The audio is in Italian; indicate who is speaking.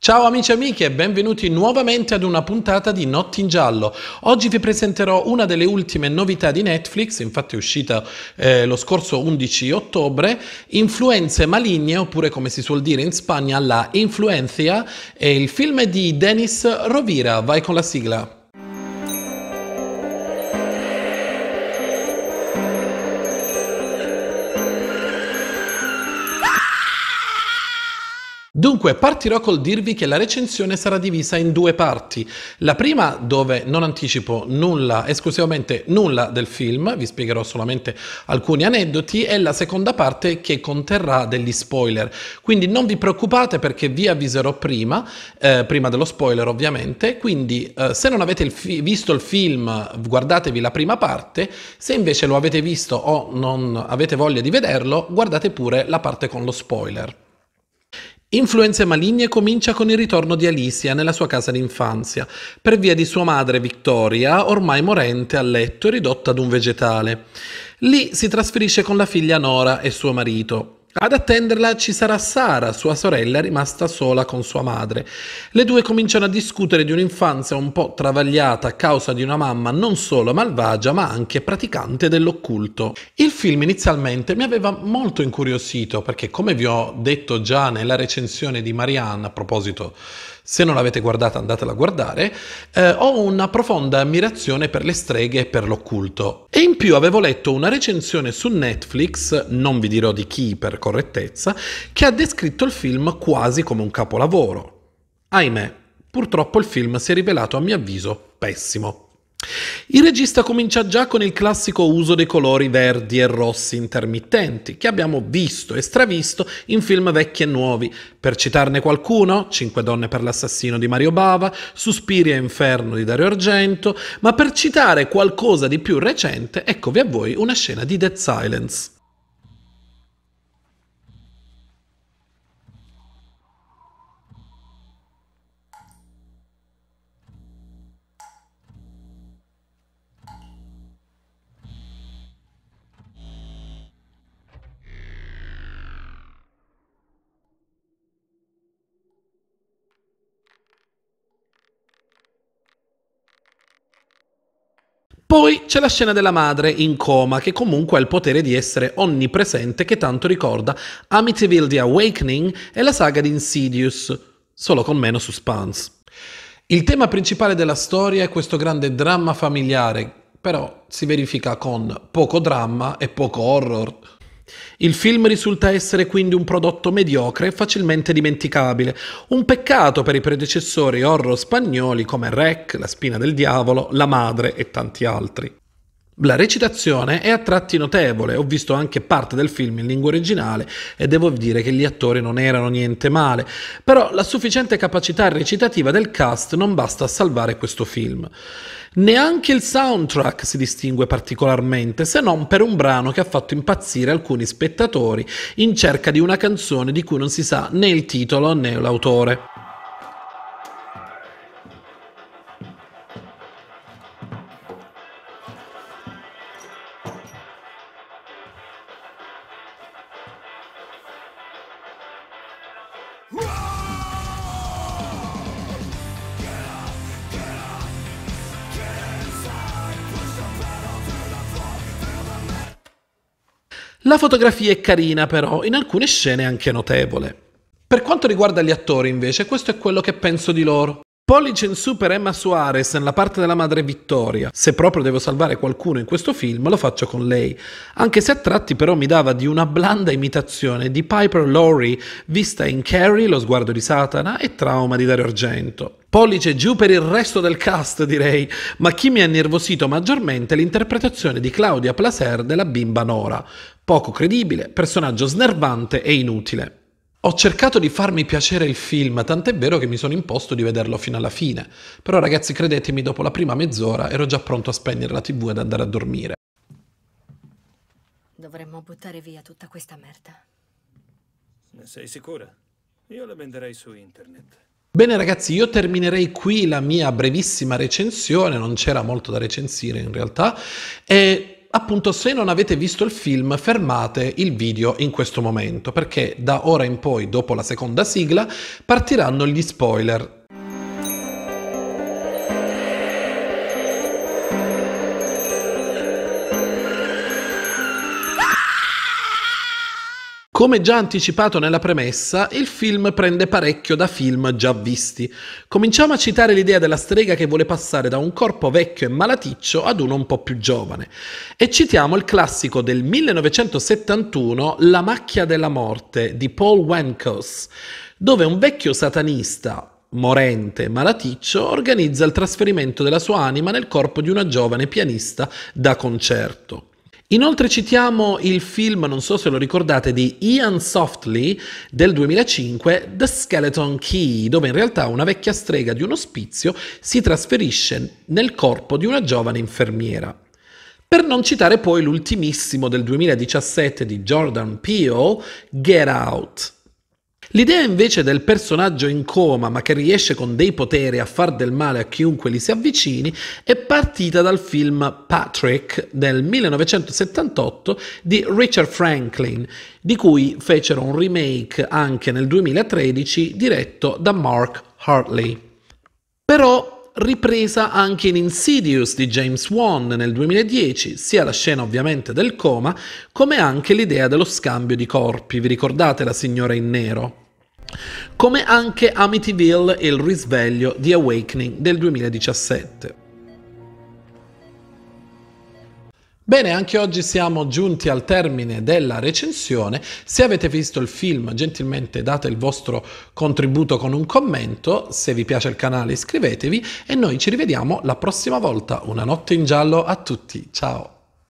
Speaker 1: Ciao amici e amiche e benvenuti nuovamente ad una puntata di Notti in Giallo. Oggi vi presenterò una delle ultime novità di Netflix, infatti è uscita eh, lo scorso 11 ottobre, Influenze maligne, oppure come si suol dire in Spagna, la Influencia, e il film di Denis Rovira. Vai con la sigla. Dunque, partirò col dirvi che la recensione sarà divisa in due parti. La prima dove non anticipo nulla, esclusivamente nulla del film, vi spiegherò solamente alcuni aneddoti, e la seconda parte che conterrà degli spoiler. Quindi non vi preoccupate perché vi avviserò prima, eh, prima dello spoiler ovviamente, quindi eh, se non avete il visto il film guardatevi la prima parte, se invece lo avete visto o non avete voglia di vederlo guardate pure la parte con lo spoiler. Influenze maligne comincia con il ritorno di Alicia nella sua casa d'infanzia, per via di sua madre Victoria, ormai morente a letto e ridotta ad un vegetale. Lì si trasferisce con la figlia Nora e suo marito. Ad attenderla ci sarà Sara, sua sorella rimasta sola con sua madre. Le due cominciano a discutere di un'infanzia un po' travagliata a causa di una mamma non solo malvagia ma anche praticante dell'occulto. Il film inizialmente mi aveva molto incuriosito perché come vi ho detto già nella recensione di Marianne a proposito se non l'avete guardata andatela a guardare, eh, ho una profonda ammirazione per le streghe e per l'occulto. E in più avevo letto una recensione su Netflix, non vi dirò di chi per correttezza, che ha descritto il film quasi come un capolavoro. Ahimè, purtroppo il film si è rivelato a mio avviso pessimo. Il regista comincia già con il classico uso dei colori verdi e rossi intermittenti, che abbiamo visto e stravisto in film vecchi e nuovi. Per citarne qualcuno, Cinque donne per l'assassino di Mario Bava, Suspiri e Inferno di Dario Argento, ma per citare qualcosa di più recente, eccovi a voi una scena di Dead Silence. Poi c'è la scena della madre in coma, che comunque ha il potere di essere onnipresente, che tanto ricorda Amityville The Awakening e la saga di Insidious, solo con meno suspense. Il tema principale della storia è questo grande dramma familiare, però si verifica con poco dramma e poco horror. Il film risulta essere quindi un prodotto mediocre e facilmente dimenticabile, un peccato per i predecessori horror spagnoli come Rec, La spina del diavolo, La madre e tanti altri. La recitazione è a tratti notevole, ho visto anche parte del film in lingua originale e devo dire che gli attori non erano niente male, però la sufficiente capacità recitativa del cast non basta a salvare questo film. Neanche il soundtrack si distingue particolarmente, se non per un brano che ha fatto impazzire alcuni spettatori in cerca di una canzone di cui non si sa né il titolo né l'autore. La fotografia è carina però, in alcune scene anche notevole. Per quanto riguarda gli attori invece, questo è quello che penso di loro. Pollice in su per Emma Suarez nella parte della madre Vittoria. Se proprio devo salvare qualcuno in questo film, lo faccio con lei. Anche se a tratti però mi dava di una blanda imitazione di Piper Laurie, vista in Carrie, Lo sguardo di Satana e Trauma di Dario Argento. Pollice giù per il resto del cast, direi, ma chi mi ha nervosito maggiormente è l'interpretazione di Claudia Placer della bimba Nora. Poco credibile, personaggio snervante e inutile. Ho cercato di farmi piacere il film, tant'è vero che mi sono imposto di vederlo fino alla fine, però ragazzi credetemi, dopo la prima mezz'ora ero già pronto a spegnere la tv ed andare a dormire. Dovremmo buttare via tutta questa merda. Ne sei sicura? Io la venderei su internet. Bene ragazzi, io terminerei qui la mia brevissima recensione, non c'era molto da recensire in realtà, e appunto se non avete visto il film fermate il video in questo momento perché da ora in poi dopo la seconda sigla partiranno gli spoiler Come già anticipato nella premessa, il film prende parecchio da film già visti. Cominciamo a citare l'idea della strega che vuole passare da un corpo vecchio e malaticcio ad uno un po' più giovane. E citiamo il classico del 1971, La macchia della morte di Paul Wankos, dove un vecchio satanista, morente malaticcio, organizza il trasferimento della sua anima nel corpo di una giovane pianista da concerto. Inoltre citiamo il film, non so se lo ricordate, di Ian Softly del 2005, The Skeleton Key, dove in realtà una vecchia strega di un ospizio si trasferisce nel corpo di una giovane infermiera. Per non citare poi l'ultimissimo del 2017 di Jordan Peele, Get Out. L'idea invece del personaggio in coma ma che riesce con dei poteri a far del male a chiunque gli si avvicini è partita dal film Patrick del 1978 di Richard Franklin, di cui fecero un remake anche nel 2013 diretto da Mark Hartley. Però ripresa anche in Insidious di James Wan nel 2010, sia la scena ovviamente del coma, come anche l'idea dello scambio di corpi. Vi ricordate la signora in nero? Come anche Amityville e il risveglio di Awakening del 2017. Bene, anche oggi siamo giunti al termine della recensione. Se avete visto il film, gentilmente date il vostro contributo con un commento. Se vi piace il canale iscrivetevi e noi ci rivediamo la prossima volta. Una notte in giallo a tutti. Ciao!